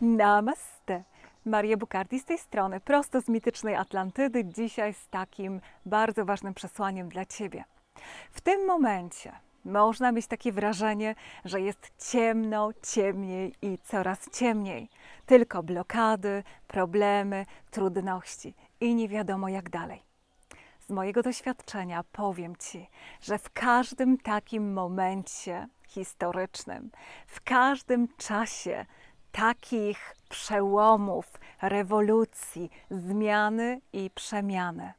Namaste! Maria Bukardi z tej strony, prosto z mitycznej Atlantydy, dzisiaj z takim bardzo ważnym przesłaniem dla Ciebie. W tym momencie można mieć takie wrażenie, że jest ciemno, ciemniej i coraz ciemniej. Tylko blokady, problemy, trudności i nie wiadomo jak dalej. Z mojego doświadczenia powiem Ci, że w każdym takim momencie historycznym, w każdym czasie takich przełomów, rewolucji, zmiany i przemiany.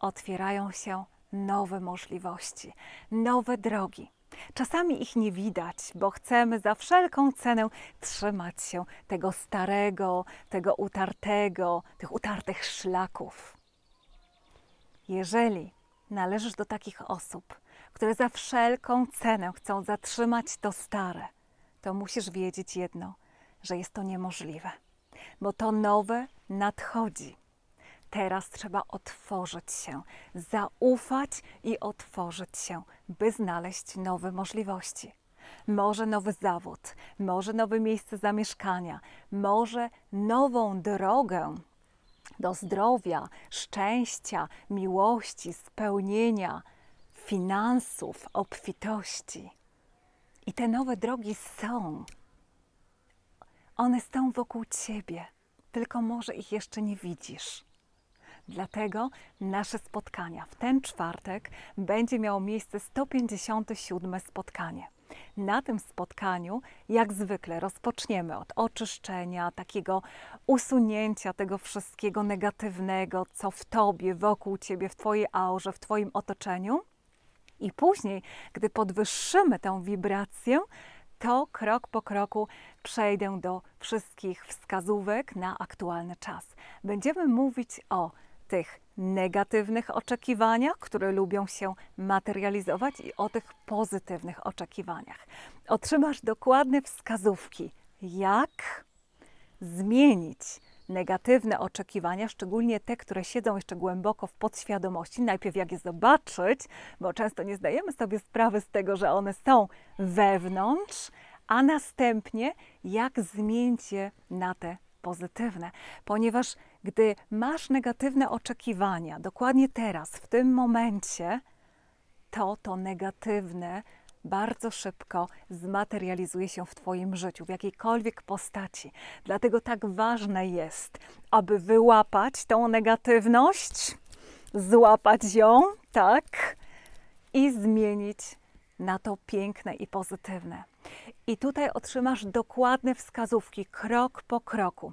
Otwierają się nowe możliwości, nowe drogi. Czasami ich nie widać, bo chcemy za wszelką cenę trzymać się tego starego, tego utartego, tych utartych szlaków. Jeżeli należysz do takich osób, które za wszelką cenę chcą zatrzymać to stare, to musisz wiedzieć jedno: że jest to niemożliwe, bo to nowe nadchodzi. Teraz trzeba otworzyć się, zaufać i otworzyć się, by znaleźć nowe możliwości. Może nowy zawód, może nowe miejsce zamieszkania, może nową drogę do zdrowia, szczęścia, miłości, spełnienia, finansów, obfitości. I te nowe drogi są. One są wokół ciebie, tylko może ich jeszcze nie widzisz. Dlatego nasze spotkania w ten czwartek będzie miało miejsce 157 spotkanie. Na tym spotkaniu, jak zwykle, rozpoczniemy od oczyszczenia, takiego usunięcia tego wszystkiego negatywnego, co w tobie, wokół ciebie, w twojej aurze, w twoim otoczeniu. I później, gdy podwyższymy tę wibrację, to krok po kroku przejdę do wszystkich wskazówek na aktualny czas. Będziemy mówić o tych negatywnych oczekiwaniach, które lubią się materializować, i o tych pozytywnych oczekiwaniach. Otrzymasz dokładne wskazówki, jak zmienić negatywne oczekiwania, szczególnie te, które siedzą jeszcze głęboko w podświadomości, najpierw jak je zobaczyć, bo często nie zdajemy sobie sprawy z tego, że one są wewnątrz, a następnie jak zmienić je na te pozytywne, ponieważ gdy masz negatywne oczekiwania, dokładnie teraz, w tym momencie, to to negatywne bardzo szybko zmaterializuje się w Twoim życiu, w jakiejkolwiek postaci. Dlatego tak ważne jest, aby wyłapać tą negatywność, złapać ją, tak, i zmienić na to piękne i pozytywne. I tutaj otrzymasz dokładne wskazówki, krok po kroku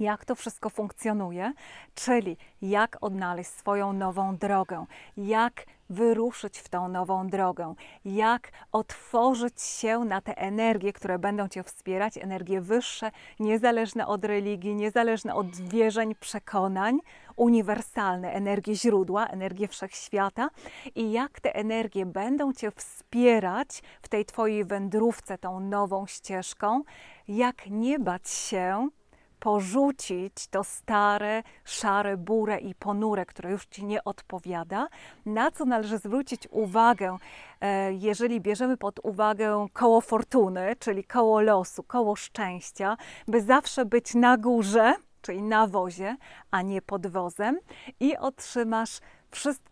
jak to wszystko funkcjonuje, czyli jak odnaleźć swoją nową drogę, jak wyruszyć w tą nową drogę, jak otworzyć się na te energie, które będą Cię wspierać, energie wyższe, niezależne od religii, niezależne od wierzeń, przekonań, uniwersalne, energie źródła, energie wszechświata i jak te energie będą Cię wspierać w tej Twojej wędrówce tą nową ścieżką, jak nie bać się porzucić to stare, szare, burę i ponure, które już ci nie odpowiada. Na co należy zwrócić uwagę, e, jeżeli bierzemy pod uwagę koło fortuny, czyli koło losu, koło szczęścia, by zawsze być na górze, czyli na wozie, a nie pod wozem i otrzymasz wszystko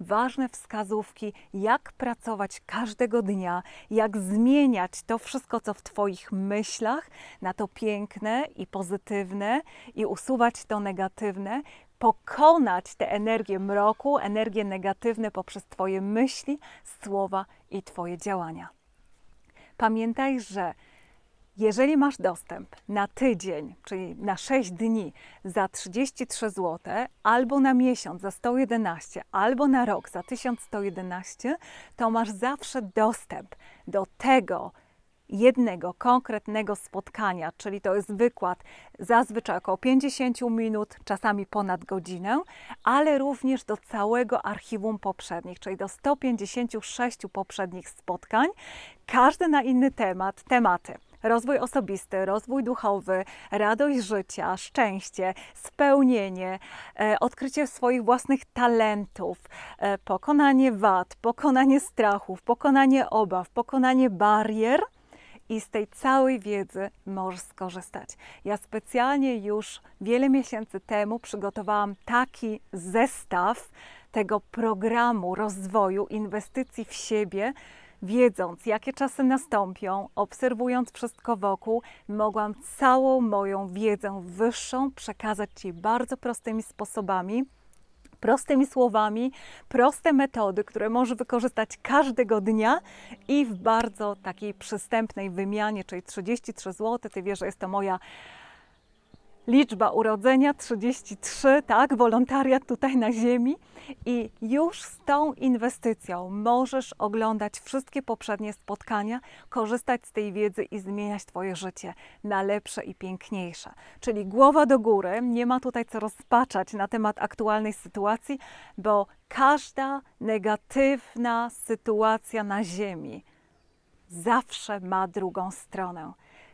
ważne wskazówki, jak pracować każdego dnia, jak zmieniać to wszystko, co w Twoich myślach, na to piękne i pozytywne, i usuwać to negatywne, pokonać tę energię mroku, energię negatywne poprzez Twoje myśli, słowa i Twoje działania. Pamiętaj, że jeżeli masz dostęp na tydzień, czyli na 6 dni za 33 zł, albo na miesiąc za 111, albo na rok za 1111, to masz zawsze dostęp do tego jednego konkretnego spotkania, czyli to jest wykład zazwyczaj około 50 minut, czasami ponad godzinę, ale również do całego archiwum poprzednich, czyli do 156 poprzednich spotkań, każdy na inny temat, tematy rozwój osobisty, rozwój duchowy, radość życia, szczęście, spełnienie, e, odkrycie swoich własnych talentów, e, pokonanie wad, pokonanie strachów, pokonanie obaw, pokonanie barier i z tej całej wiedzy możesz skorzystać. Ja specjalnie już wiele miesięcy temu przygotowałam taki zestaw tego programu rozwoju inwestycji w siebie, Wiedząc, jakie czasy nastąpią, obserwując wszystko wokół, mogłam całą moją wiedzę wyższą przekazać Ci bardzo prostymi sposobami, prostymi słowami, proste metody, które może wykorzystać każdego dnia i w bardzo takiej przystępnej wymianie, czyli 33 zł. Ty wiesz, że jest to moja liczba urodzenia 33, tak, wolontariat tutaj na Ziemi. I już z tą inwestycją możesz oglądać wszystkie poprzednie spotkania, korzystać z tej wiedzy i zmieniać Twoje życie na lepsze i piękniejsze. Czyli głowa do góry, nie ma tutaj co rozpaczać na temat aktualnej sytuacji, bo każda negatywna sytuacja na Ziemi zawsze ma drugą stronę.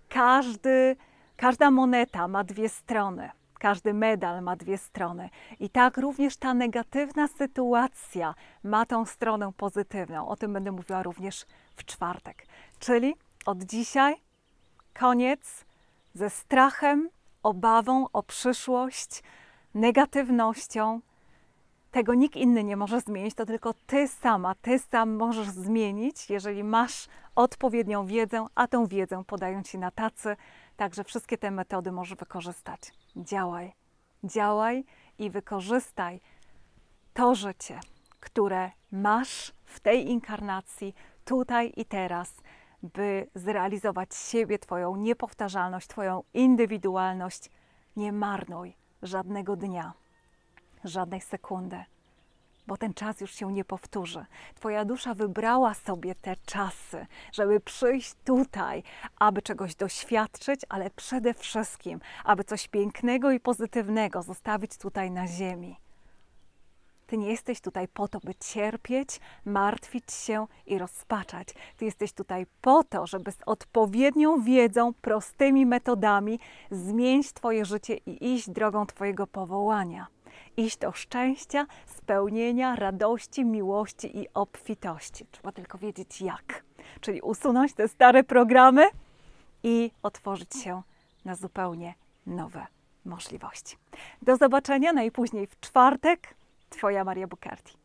Każdy Każda moneta ma dwie strony, każdy medal ma dwie strony. I tak również ta negatywna sytuacja ma tą stronę pozytywną. O tym będę mówiła również w czwartek. Czyli od dzisiaj koniec ze strachem, obawą o przyszłość, negatywnością. Tego nikt inny nie może zmienić, to tylko ty sama, ty sam możesz zmienić, jeżeli masz odpowiednią wiedzę, a tą wiedzę podają ci na tacy Także wszystkie te metody możesz wykorzystać. Działaj, działaj i wykorzystaj to życie, które masz w tej inkarnacji, tutaj i teraz, by zrealizować siebie, Twoją niepowtarzalność, Twoją indywidualność. Nie marnuj żadnego dnia, żadnej sekundy bo ten czas już się nie powtórzy. Twoja dusza wybrała sobie te czasy, żeby przyjść tutaj, aby czegoś doświadczyć, ale przede wszystkim, aby coś pięknego i pozytywnego zostawić tutaj na ziemi. Ty nie jesteś tutaj po to, by cierpieć, martwić się i rozpaczać. Ty jesteś tutaj po to, żeby z odpowiednią wiedzą, prostymi metodami zmienić Twoje życie i iść drogą Twojego powołania iść do szczęścia, spełnienia, radości, miłości i obfitości. Trzeba tylko wiedzieć jak. Czyli usunąć te stare programy i otworzyć się na zupełnie nowe możliwości. Do zobaczenia najpóźniej w czwartek. Twoja Maria Bukarti.